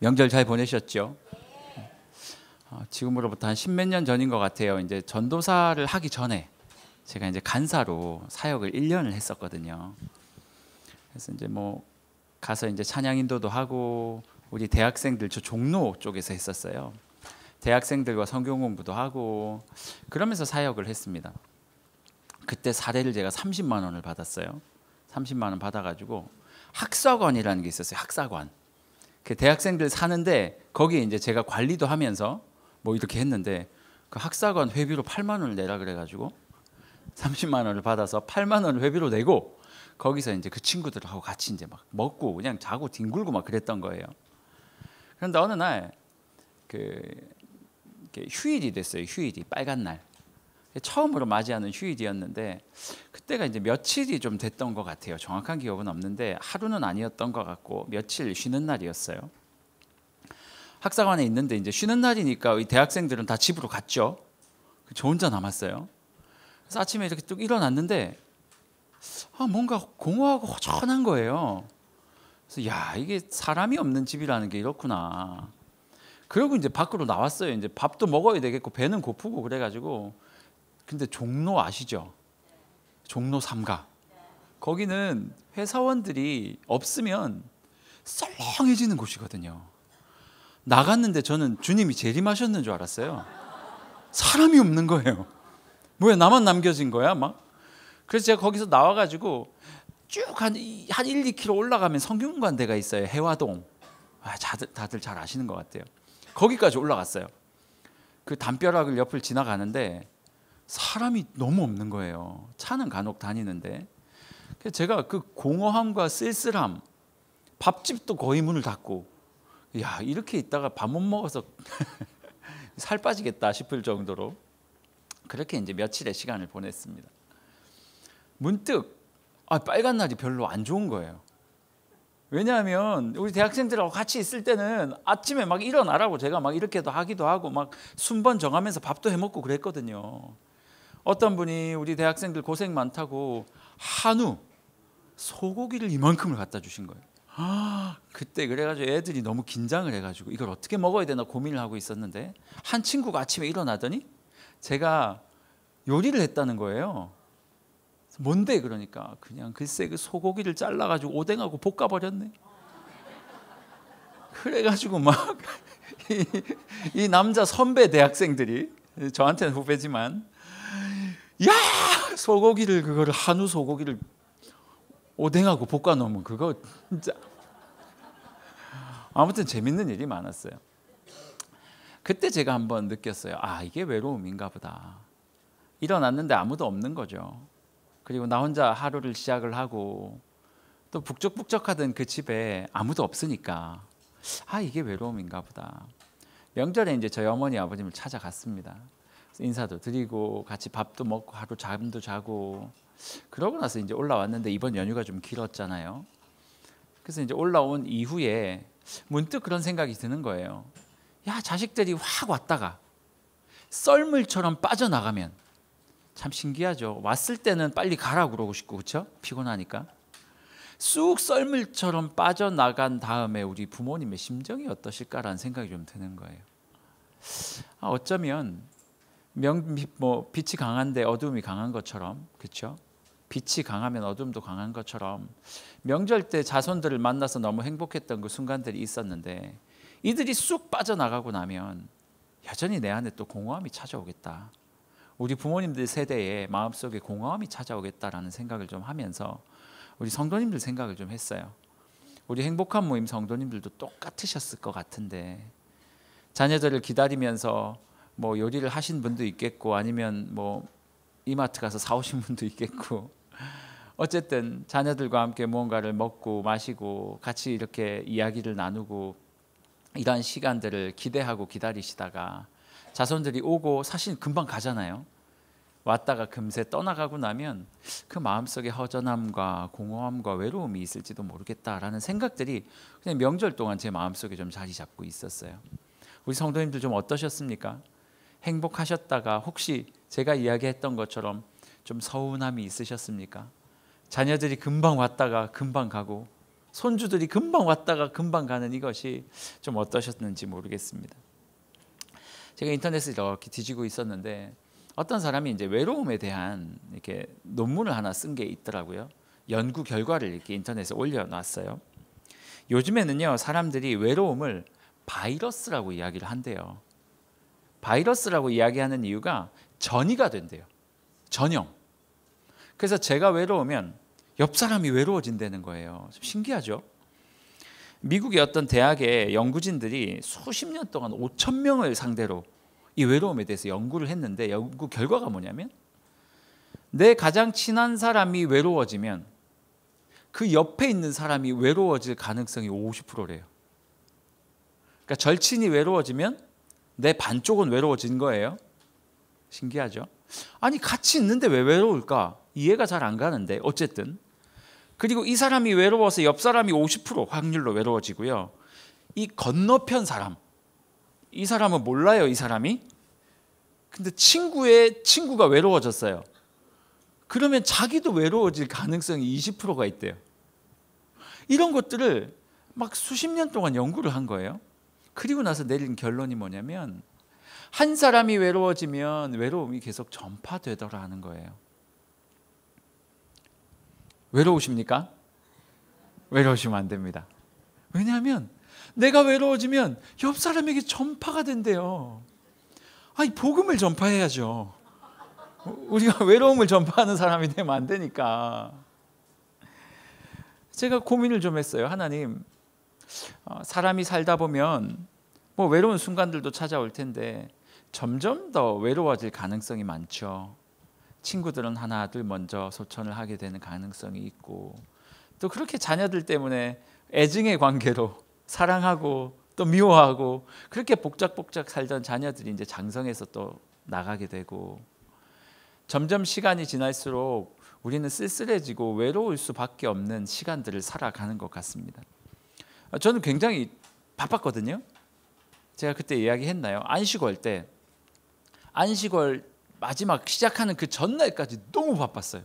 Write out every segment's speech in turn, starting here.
명절 잘 보내셨죠? 어, 지금으로부터 한 십몇 년 전인 것 같아요. 이제 전도사를 하기 전에 제가 이제 간사로 사역을 1년을 했었거든요. 그래서 이제 뭐 가서 이제 찬양 인도도 하고 우리 대학생들 저 종로 쪽에서 했었어요. 대학생들과 성경 공부도 하고 그러면서 사역을 했습니다. 그때 사례를 제가 30만 원을 받았어요. 30만 원 받아가지고 학사관이라는 게 있었어요. 학사관. 그 대학생들 사는데 거기 에 이제 제가 관리도 하면서 뭐 이렇게 했는데 그 학사관 회비로 8만 원을 내라 그래가지고 30만 원을 받아서 8만 원을 회비로 내고 거기서 이제 그 친구들하고 같이 이제 막 먹고 그냥 자고 뒹굴고 막 그랬던 거예요. 그런데 어느 날 그 휴일이 됐어요. 휴일이 빨간 날. 처음으로 맞이하는 휴일이었는데 그때가 이제 며칠이 좀 됐던 것 같아요. 정확한 기억은 없는데 하루는 아니었던 것 같고 며칠 쉬는 날이었어요. 학사관에 있는데 이제 쉬는 날이니까 이 대학생들은 다 집으로 갔죠. 그 저 혼자 남았어요. 그래서 아침에 이렇게 뚝 일어났는데 아 뭔가 공허하고 허전한 거예요. 그래서 야 이게 사람이 없는 집이라는 게 이렇구나. 그리고 이제 밖으로 나왔어요. 이제 밥도 먹어야 되겠고 배는 고프고 그래가지고 근데 종로 아시죠? 종로 3가 거기는 회사원들이 없으면 썰렁해지는 곳이거든요. 나갔는데 저는 주님이 재림하셨는 줄 알았어요. 사람이 없는 거예요. 뭐야 나만 남겨진 거야 막. 그래서 제가 거기서 나와가지고 쭉한한 한 1, 2km 올라가면 성균관대가 있어요. 해화동. 아, 다들, 다들 잘 아시는 것 같아요. 거기까지 올라갔어요. 그 담벼락을 옆을 지나가는데 사람이 너무 없는 거예요. 차는 간혹 다니는데 제가 그 공허함과 쓸쓸함, 밥집도 거의 문을 닫고 야 이렇게 있다가 밥 못 먹어서 살 빠지겠다 싶을 정도로 그렇게 이제 며칠의 시간을 보냈습니다. 문득 아, 빨간 날이 별로 안 좋은 거예요. 왜냐하면 우리 대학생들하고 같이 있을 때는 아침에 막 일어나라고 제가 막 이렇게도 하기도 하고 막 순번 정하면서 밥도 해 먹고 그랬거든요. 어떤 분이 우리 대학생들 고생 많다고 한우 소고기를 이만큼을 갖다 주신 거예요. 아, 그때 그래가지고 애들이 너무 긴장을 해가지고 이걸 어떻게 먹어야 되나 고민을 하고 있었는데 한 친구가 아침에 일어나더니 제가 요리를 했다는 거예요. 뭔데 그러니까 그냥 글쎄 그 소고기를 잘라가지고 오뎅하고 볶아버렸네. 그래가지고 막이 이 남자 선배 대학생들이 저한테는 후배지만 야 소고기를 그거를 한우 소고기를 오뎅하고 볶아 놓으면 그거 진짜 아무튼 재밌는 일이 많았어요. 그때 제가 한번 느꼈어요. 아 이게 외로움인가 보다. 일어났는데 아무도 없는 거죠. 그리고 나 혼자 하루를 시작을 하고 또 북적북적하던 그 집에 아무도 없으니까 아 이게 외로움인가 보다. 명절에 이제 저희 어머니 아버님을 찾아갔습니다. 인사도 드리고 같이 밥도 먹고 하루 잠도 자고 그러고 나서 이제 올라왔는데 이번 연휴가 좀 길었잖아요. 그래서 이제 올라온 이후에 문득 그런 생각이 드는 거예요. 야 자식들이 확 왔다가 썰물처럼 빠져나가면 참 신기하죠. 왔을 때는 빨리 가라 그러고 싶고 그렇죠? 피곤하니까. 쑥 썰물처럼 빠져나간 다음에 우리 부모님의 심정이 어떠실까라는 생각이 좀 드는 거예요. 아, 어쩌면 명, 뭐 빛이 강한데 어둠이 강한 것처럼 그렇죠? 빛이 강하면 어둠도 강한 것처럼 명절 때 자손들을 만나서 너무 행복했던 그 순간들이 있었는데 이들이 쑥 빠져나가고 나면 여전히 내 안에 또 공허함이 찾아오겠다. 우리 부모님들 세대에 마음속에 공허함이 찾아오겠다라는 생각을 좀 하면서 우리 성도님들 생각을 좀 했어요. 우리 행복한 모임 성도님들도 똑같으셨을 것 같은데 자녀들을 기다리면서 뭐 요리를 하신 분도 있겠고 아니면 뭐 이마트 가서 사오신 분도 있겠고 어쨌든 자녀들과 함께 무언가를 먹고 마시고 같이 이렇게 이야기를 나누고 이러한 시간들을 기대하고 기다리시다가 자손들이 오고 사실 금방 가잖아요. 왔다가 금세 떠나가고 나면 그 마음속에 허전함과 공허함과 외로움이 있을지도 모르겠다라는 생각들이 그냥 명절 동안 제 마음속에 좀 자리 잡고 있었어요. 우리 성도님들 좀 어떠셨습니까? 행복하셨다가 혹시 제가 이야기했던 것처럼 좀 서운함이 있으셨습니까? 자녀들이 금방 왔다가 금방 가고 손주들이 금방 왔다가 금방 가는 이것이 좀 어떠셨는지 모르겠습니다. 제가 인터넷을 이렇게 뒤지고 있었는데 어떤 사람이 이제 외로움에 대한 이렇게 논문을 하나 쓴 게 있더라고요. 연구 결과를 이렇게 인터넷에 올려놨어요. 요즘에는요 사람들이 외로움을 바이러스라고 이야기를 한대요. 바이러스라고 이야기하는 이유가 전이가 된대요. 전형 그래서 제가 외로우면 옆 사람이 외로워진다는 거예요. 신기하죠? 미국의 어떤 대학의 연구진들이 수십 년 동안 5천 명을 상대로 이 외로움에 대해서 연구를 했는데 연구 결과가 뭐냐면 내 가장 친한 사람이 외로워지면 그 옆에 있는 사람이 외로워질 가능성이 50%래요. 그러니까 절친이 외로워지면 내 반쪽은 외로워진 거예요. 신기하죠? 아니 같이 있는데 왜 외로울까? 이해가 잘 안 가는데 어쨌든 그리고 이 사람이 외로워서 옆 사람이 50% 확률로 외로워지고요. 이 건너편 사람 이 사람은 몰라요 이 사람이 근데 친구의 친구가 외로워졌어요. 그러면 자기도 외로워질 가능성이 20%가 있대요. 이런 것들을 막 수십 년 동안 연구를 한 거예요. 그리고 나서 내린 결론이 뭐냐면 한 사람이 외로워지면 외로움이 계속 전파되더라는 거예요. 외로우십니까? 외로우시면 안 됩니다. 왜냐하면 내가 외로워지면 옆 사람에게 전파가 된대요. 아니 복음을 전파해야죠. 우리가 외로움을 전파하는 사람이 되면 안 되니까. 제가 고민을 좀 했어요. 하나님, 어, 사람이 살다 보면 뭐 외로운 순간들도 찾아올 텐데 점점 더 외로워질 가능성이 많죠. 친구들은 하나 둘 먼저 소천을 하게 되는 가능성이 있고 또 그렇게 자녀들 때문에 애증의 관계로 사랑하고 또 미워하고 그렇게 복작복작 살던 자녀들이 이제 장성해서 또 나가게 되고 점점 시간이 지날수록 우리는 쓸쓸해지고 외로울 수밖에 없는 시간들을 살아가는 것 같습니다. 아, 저는 굉장히 바빴거든요. 제가 그때 이야기했나요? 안식월 때 안식월 마지막 시작하는 그 전날까지 너무 바빴어요.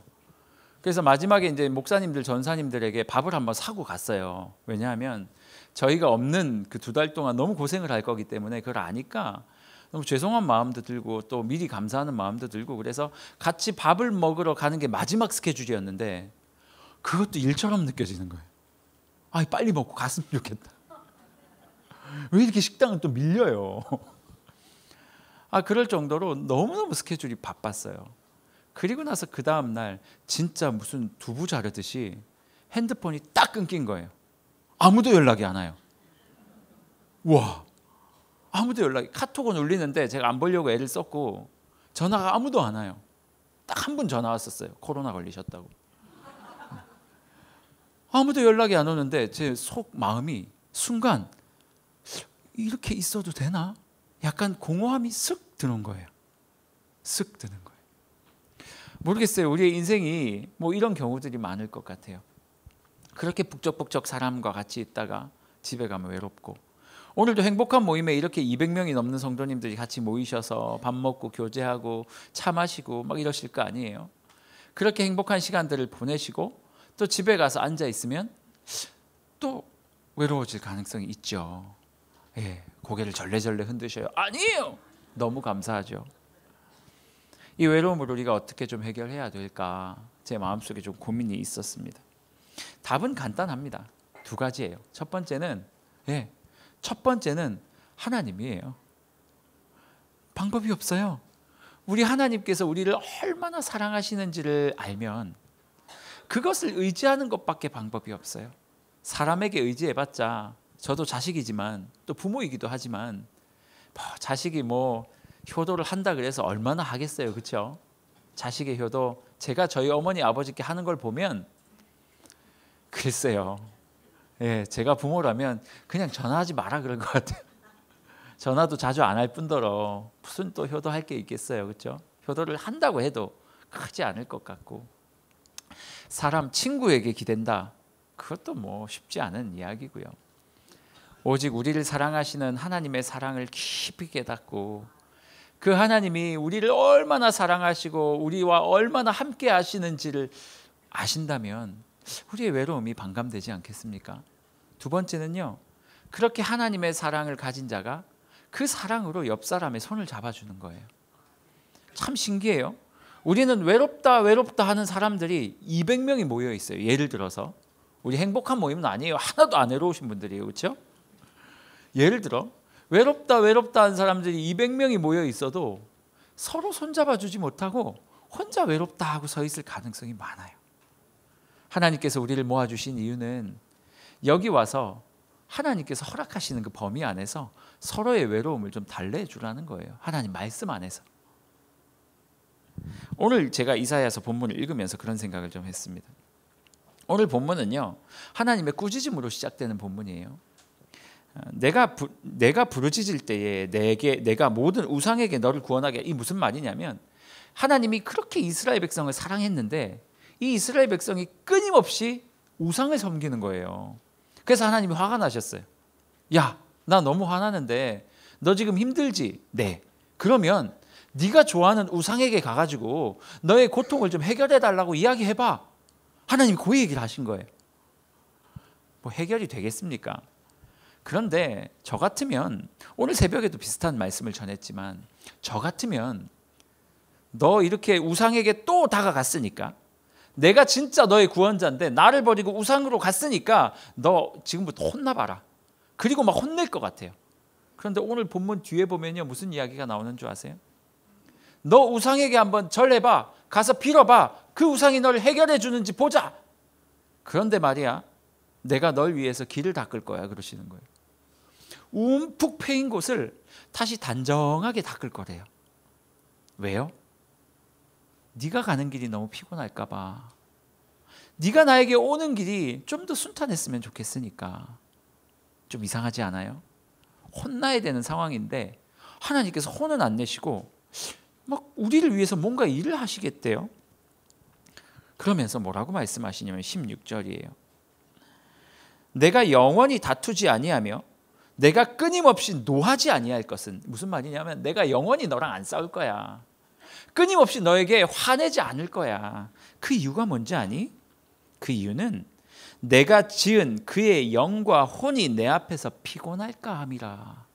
그래서 마지막에 이제 목사님들 전사님들에게 밥을 한번 사고 갔어요. 왜냐하면 저희가 없는 그 두 달 동안 너무 고생을 할 거기 때문에 그걸 아니까 너무 죄송한 마음도 들고 또 미리 감사하는 마음도 들고 그래서 같이 밥을 먹으러 가는 게 마지막 스케줄이었는데 그것도 일처럼 느껴지는 거예요. 아, 빨리 먹고 갔으면 좋겠다. 왜 이렇게 식당은 또 밀려요? 아, 그럴 정도로 너무너무 스케줄이 바빴어요. 그리고 나서 그 다음 날 진짜 무슨 두부 자르듯이 핸드폰이 딱 끊긴 거예요. 아무도 연락이 안 와요. 와. 아무도 연락이 카톡은 울리는데 제가 안 보려고 애를 썼고 전화가 아무도 안 와요. 딱 한 분 전화 왔었어요. 코로나 걸리셨다고. 아무도 연락이 안 오는데 제 속 마음이 순간 이렇게 있어도 되나? 약간 공허함이 쓱 드는 거예요. 쓱 드는 거예요. 모르겠어요. 우리의 인생이 뭐 이런 경우들이 많을 것 같아요. 그렇게 북적북적 사람과 같이 있다가 집에 가면 외롭고 오늘도 행복한 모임에 이렇게 200명이 넘는 성도님들이 같이 모이셔서 밥 먹고 교제하고 차 마시고 막 이러실 거 아니에요. 그렇게 행복한 시간들을 보내시고 또 집에 가서 앉아 있으면 또 외로워질 가능성이 있죠. 예, 고개를 절레절레 흔드셔요. 아니에요. 너무 감사하죠. 이 외로움을 우리가 어떻게 좀 해결해야 될까? 제 마음속에 좀 고민이 있었습니다. 답은 간단합니다. 두 가지예요. 첫 번째는 예. 첫 번째는 하나님이에요. 방법이 없어요. 우리 하나님께서 우리를 얼마나 사랑하시는지를 알면 그것을 의지하는 것밖에 방법이 없어요. 사람에게 의지해봤자 저도 자식이지만 또 부모이기도 하지만 뭐 자식이 뭐 효도를 한다 그래서 얼마나 하겠어요, 그렇죠? 자식의 효도 제가 저희 어머니 아버지께 하는 걸 보면 글쎄요, 예, 제가 부모라면 그냥 전화하지 마라 그런것 같아요. 전화도 자주 안 할 뿐더러 무슨 또 효도할 게 있겠어요, 그렇죠? 효도를 한다고 해도 크지 않을 것 같고 사람 친구에게 기댄다. 그것도 뭐 쉽지 않은 이야기고요. 오직 우리를 사랑하시는 하나님의 사랑을 깊이 깨닫고 그 하나님이 우리를 얼마나 사랑하시고 우리와 얼마나 함께 하시는지를 아신다면 우리의 외로움이 반감되지 않겠습니까? 두 번째는요. 그렇게 하나님의 사랑을 가진 자가 그 사랑으로 옆 사람의 손을 잡아주는 거예요. 참 신기해요. 우리는 외롭다 외롭다 하는 사람들이 200명이 모여 있어요. 예를 들어서 우리 행복한 모임은 아니에요. 하나도 안 외로우신 분들이에요. 그렇죠? 예를 들어 외롭다 외롭다 하는 사람들이 200명이 모여 있어도 서로 손잡아 주지 못하고 혼자 외롭다 하고 서 있을 가능성이 많아요. 하나님께서 우리를 모아 주신 이유는 여기 와서 하나님께서 허락하시는 그 범위 안에서 서로의 외로움을 좀 달래주라는 거예요. 하나님 말씀 안에서. 오늘 제가 이사야서 본문을 읽으면서 그런 생각을 좀 했습니다. 오늘 본문은요. 하나님의 꾸짖음으로 시작되는 본문이에요. 어, 내가 부, 내가 부르짖을 때에 내게 내가 모든 우상에게 너를 구원하게 이 무슨 말이냐면 하나님이 그렇게 이스라엘 백성을 사랑했는데 이 이스라엘 백성이 끊임없이 우상을 섬기는 거예요. 그래서 하나님이 화가 나셨어요. 야, 나 너무 화나는데 너 지금 힘들지? 네. 그러면 네가 좋아하는 우상에게 가가지고 너의 고통을 좀 해결해 달라고 이야기해봐. 하나님 그 얘기를 하신 거예요. 뭐 해결이 되겠습니까? 그런데 저 같으면 오늘 새벽에도 비슷한 말씀을 전했지만 저 같으면 너 이렇게 우상에게 또 다가갔으니까 내가 진짜 너의 구원자인데 나를 버리고 우상으로 갔으니까 너 지금부터 혼나봐라. 그리고 막 혼낼 것 같아요. 그런데 오늘 본문 뒤에 보면요 무슨 이야기가 나오는 줄 아세요? 너 우상에게 한번 절해봐. 가서 빌어봐. 그 우상이 널 해결해 주는지 보자. 그런데 말이야. 내가 널 위해서 길을 닦을 거야. 그러시는 거예요. 움푹 패인 곳을 다시 단정하게 닦을 거래요. 왜요? 네가 가는 길이 너무 피곤할까 봐. 네가 나에게 오는 길이 좀 더 순탄했으면 좋겠으니까. 좀 이상하지 않아요? 혼나야 되는 상황인데 하나님께서 혼은 안 내시고 막 우리를 위해서 뭔가 일을 하시겠대요. 그러면서 뭐라고 말씀하시냐면 16절이에요. 내가 영원히 다투지 아니하며 내가 끊임없이 노하지 아니할 것은 무슨 말이냐면 내가 영원히 너랑 안 싸울 거야. 끊임없이 너에게 화내지 않을 거야. 그 이유가 뭔지 아니? 그 이유는 내가 지은 그의 영과 혼이 내 앞에서 피곤할까 함이라.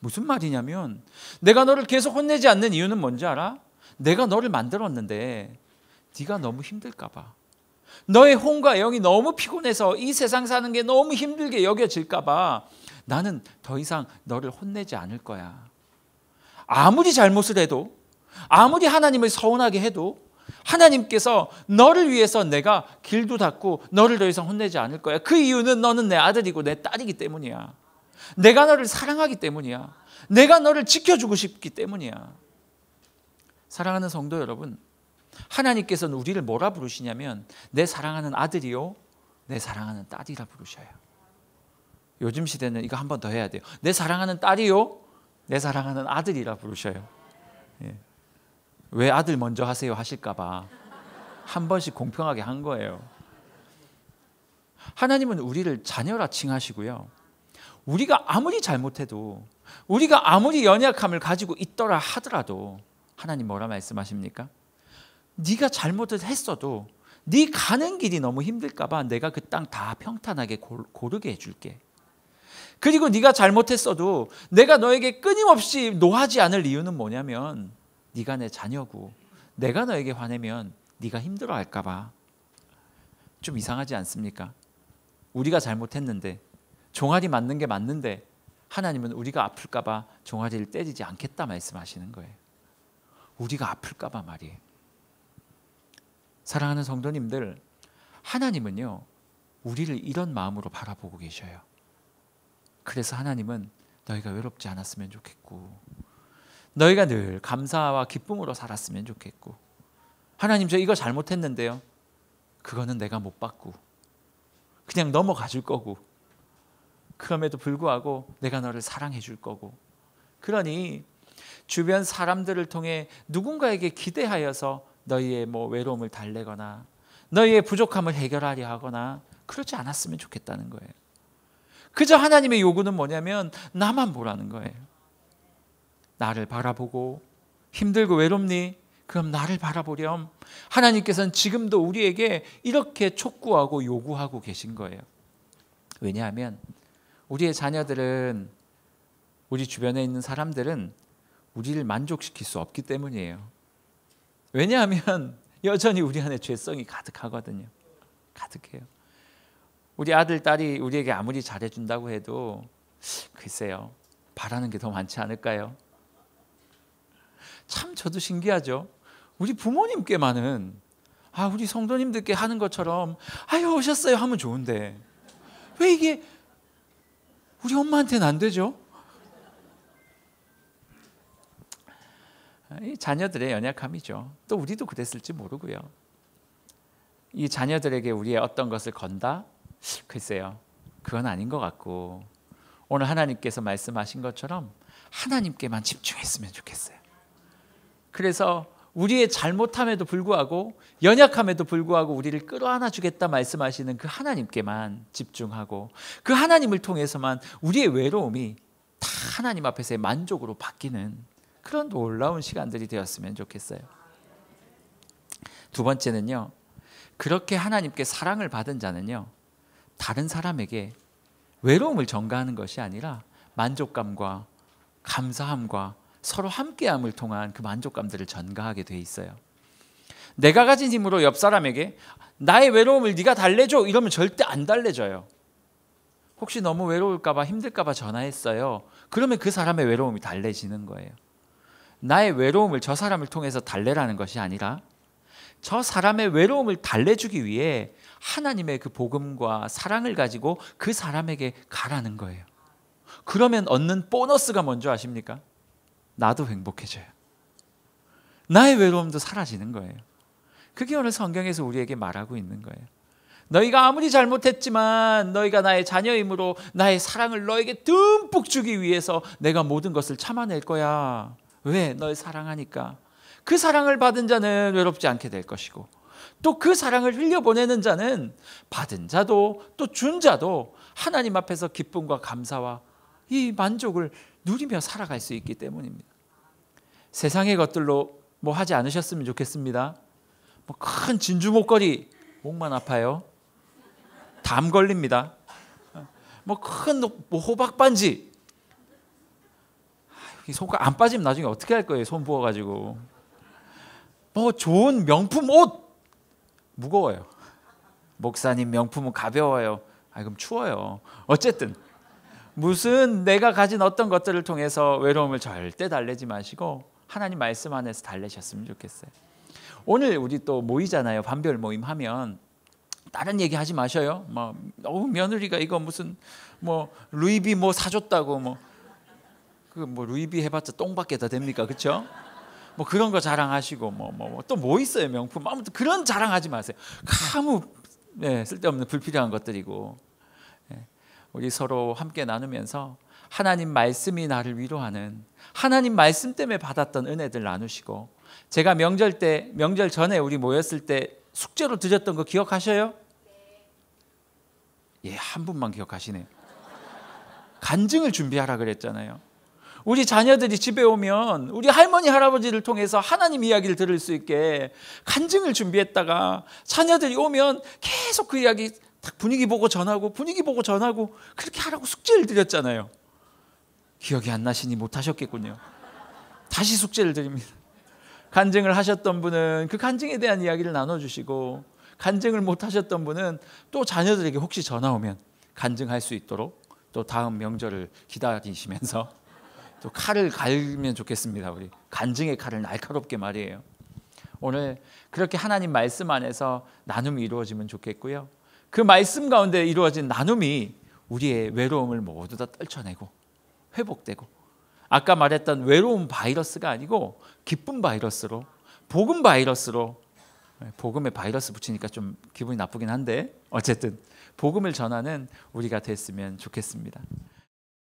무슨 말이냐면 내가 너를 계속 혼내지 않는 이유는 뭔지 알아? 내가 너를 만들었는데 네가 너무 힘들까 봐. 너의 혼과 영이 너무 피곤해서 이 세상 사는 게 너무 힘들게 여겨질까 봐 나는 더 이상 너를 혼내지 않을 거야. 아무리 잘못을 해도 아무리 하나님을 서운하게 해도 하나님께서 너를 위해서 내가 길도 닫고 너를 더 이상 혼내지 않을 거야. 그 이유는 너는 내 아들이고 내 딸이기 때문이야. 내가 너를 사랑하기 때문이야. 내가 너를 지켜주고 싶기 때문이야. 사랑하는 성도 여러분, 하나님께서는 우리를 뭐라 부르시냐면 내 사랑하는 아들이요, 내 사랑하는 딸이라 부르셔요. 요즘 시대는 이거 한 번 더 해야 돼요. 내 사랑하는 딸이요, 내 사랑하는 아들이라 부르셔요. 예. 왜 아들 먼저 하세요 하실까봐 한 번씩 공평하게 한 거예요. 하나님은 우리를 자녀라 칭하시고요. 우리가 아무리 잘못해도 우리가 아무리 연약함을 가지고 있더라 하더라도 하나님 뭐라 말씀하십니까? 네가 잘못을 했어도 네 가는 길이 너무 힘들까 봐 내가 그 땅 다 평탄하게 고르게 해줄게. 그리고 네가 잘못했어도 내가 너에게 끊임없이 노하지 않을 이유는 뭐냐면 네가 내 자녀고 내가 너에게 화내면 네가 힘들어할까 봐. 좀 이상하지 않습니까? 우리가 잘못했는데 종아리 맞는 게 맞는데 하나님은 우리가 아플까 봐 종아리를 때리지 않겠다 말씀하시는 거예요. 우리가 아플까 봐 말이에요. 사랑하는 성도님들, 하나님은요. 우리를 이런 마음으로 바라보고 계셔요. 그래서 하나님은 너희가 외롭지 않았으면 좋겠고 너희가 늘 감사와 기쁨으로 살았으면 좋겠고 하나님 저 이거 잘못했는데요. 그거는 내가 못 받고 그냥 넘어가 줄 거고 그럼에도 불구하고 내가 너를 사랑해 줄 거고. 그러니 주변 사람들을 통해 누군가에게 기대하여서 너희의 뭐 외로움을 달래거나 너희의 부족함을 해결하려 하거나 그렇지 않았으면 좋겠다는 거예요. 그저 하나님의 요구는 뭐냐면 나만 보라는 거예요. 나를 바라보고 힘들고 외롭니? 그럼 나를 바라보렴. 하나님께서는 지금도 우리에게 이렇게 촉구하고 요구하고 계신 거예요. 왜냐하면 우리의 자녀들은 우리 주변에 있는 사람들은 우리를 만족시킬 수 없기 때문이에요. 왜냐하면 여전히 우리 안에 죄성이 가득하거든요. 가득해요. 우리 아들 딸이 우리에게 아무리 잘해준다고 해도 글쎄요 바라는 게 더 많지 않을까요? 참 저도 신기하죠. 우리 부모님께만은 아 우리 성도님들께 하는 것처럼 아유 오셨어요 하면 좋은데 왜 이게 우리 엄마한테는 안 되죠. 이 자녀들의 연약함이죠. 또 우리도 그랬을지 모르고요. 이 자녀들에게 우리의 어떤 것을 건다? 글쎄요. 그건 아닌 것 같고 오늘 하나님께서 말씀하신 것처럼 하나님께만 집중했으면 좋겠어요. 그래서 우리의 잘못함에도 불구하고 연약함에도 불구하고 우리를 끌어안아 주겠다 말씀하시는 그 하나님께만 집중하고 그 하나님을 통해서만 우리의 외로움이 다 하나님 앞에서의 만족으로 바뀌는 그런 놀라운 시간들이 되었으면 좋겠어요. 두 번째는요. 그렇게 하나님께 사랑을 받은 자는요. 다른 사람에게 외로움을 전가하는 것이 아니라 만족감과 감사함과 서로 함께함을 통한 그 만족감들을 전가하게 돼 있어요. 내가 가진 힘으로 옆 사람에게 나의 외로움을 네가 달래줘 이러면 절대 안 달래져요. 혹시 너무 외로울까봐 힘들까봐 전화했어요. 그러면 그 사람의 외로움이 달래지는 거예요. 나의 외로움을 저 사람을 통해서 달래라는 것이 아니라 저 사람의 외로움을 달래주기 위해 하나님의 그 복음과 사랑을 가지고 그 사람에게 가라는 거예요. 그러면 얻는 보너스가 뭔지 아십니까? 나도 행복해져요. 나의 외로움도 사라지는 거예요. 그게 오늘 성경에서 우리에게 말하고 있는 거예요. 너희가 아무리 잘못했지만 너희가 나의 자녀이므로 나의 사랑을 너에게 듬뿍 주기 위해서 내가 모든 것을 참아낼 거야. 왜? 널 사랑하니까. 그 사랑을 받은 자는 외롭지 않게 될 것이고 또 그 사랑을 흘려보내는 자는 받은 자도 또 준 자도 하나님 앞에서 기쁨과 감사와 이 만족을 누리며 살아갈 수 있기 때문입니다. 세상의 것들로 뭐 하지 않으셨으면 좋겠습니다. 뭐 큰 진주 목걸이 목만 아파요. 담 걸립니다. 뭐큰 뭐 호박 반지. 손가안 빠지면 나중에 어떻게 할 거예요? 손 부어가지고. 뭐 좋은 명품 옷 무거워요. 목사님 명품은 가벼워요. 아 그럼 추워요. 어쨌든 무슨 내가 가진 어떤 것들을 통해서 외로움을 절대 달래지 마시고 하나님 말씀 안에서 달래셨으면 좋겠어요. 오늘 우리 또 모이잖아요. 반별 모임 하면 다른 얘기 하지 마셔요. 뭐 어, 며느리가 이거 무슨 뭐 루이비 뭐 사줬다고 뭐 그뭐 뭐 루이비 해봤자 똥밖에 더 됩니까, 그렇죠? 뭐 그런 거 자랑하시고 뭐 뭐또 뭐, 뭐, 뭐, 뭐 있어요 명품 아무튼 그런 자랑하지 마세요. 아무 네, 쓸데없는 불필요한 것들이고 네, 우리 서로 함께 나누면서 하나님 말씀이 나를 위로하는 하나님 말씀 때문에 받았던 은혜들 나누시고 제가 명절 때 명절 전에 우리 모였을 때 숙제로 드렸던 거 기억하셔요? 예, 한 분만 기억하시네요. 간증을 준비하라 그랬잖아요. 우리 자녀들이 집에 오면 우리 할머니 할아버지를 통해서 하나님 이야기를 들을 수 있게 간증을 준비했다가 자녀들이 오면 계속 그 이야기 분위기 보고 전하고 분위기 보고 전하고 그렇게 하라고 숙제를 드렸잖아요. 기억이 안 나시니 못하셨겠군요. 다시 숙제를 드립니다. 간증을 하셨던 분은 그 간증에 대한 이야기를 나눠주시고 간증을 못하셨던 분은 또 자녀들에게 혹시 전화 오면 간증할 수 있도록 또 다음 명절을 기다리시면서 또 칼을 갈면 좋겠습니다. 우리 간증의 칼을 날카롭게 말이에요. 오늘 그렇게 하나님 말씀 안에서 나눔이 이루어지면 좋겠고요. 그 말씀 가운데 이루어진 나눔이 우리의 외로움을 모두 다 떨쳐내고 회복되고 아까 말했던 외로운 바이러스가 아니고 기쁜 바이러스로 복음 바이러스로 네, 복음에 바이러스 붙이니까 좀 기분이 나쁘긴 한데 어쨌든 복음을 전하는 우리가 됐으면 좋겠습니다.